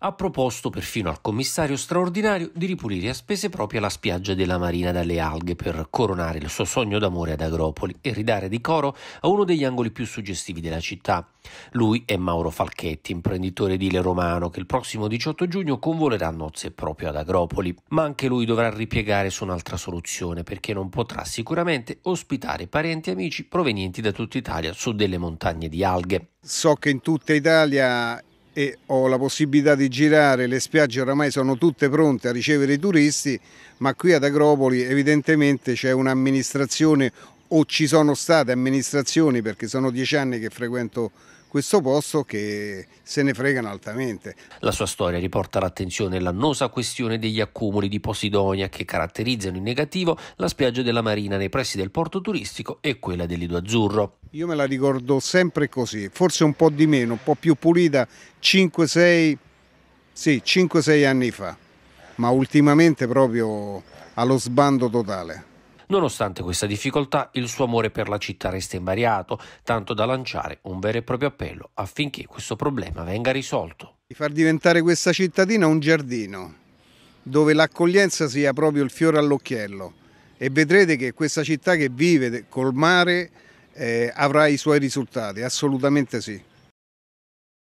ha proposto perfino al commissario straordinario di ripulire a spese proprie la spiaggia della Marina dalle alghe per coronare il suo sogno d'amore ad Agropoli e ridare decoro a uno degli angoli più suggestivi della città. Lui è Mauro Falchetti, imprenditore edile romano, che il prossimo 18 giugno convolerà nozze proprio ad Agropoli, ma anche lui dovrà ripiegare su un'altra soluzione perché non potrà sicuramente ospitare parenti e amici provenienti da tutta Italia su delle montagne di alghe. So che in tutta Italia e ho la possibilità di girare, le spiagge oramai sono tutte pronte a ricevere i turisti, ma qui ad Agropoli evidentemente c'è un'amministrazione o ci sono state amministrazioni, perché sono dieci anni che frequento questo posto che se ne fregano altamente. La sua storia riporta l'attenzione l'annosa questione degli accumuli di posidonia che caratterizzano in negativo la spiaggia della Marina nei pressi del porto turistico e quella dell'Ido Azzurro. Io me la ricordo sempre così, forse un po' di meno, un po' più pulita, 5-6 sì, anni fa, ma ultimamente proprio allo sbando totale. Nonostante questa difficoltà, il suo amore per la città resta invariato, tanto da lanciare un vero e proprio appello affinché questo problema venga risolto. Di far diventare questa cittadina un giardino, dove l'accoglienza sia proprio il fiore all'occhiello e vedrete che questa città che vive col mare eh, avrà i suoi risultati, assolutamente sì.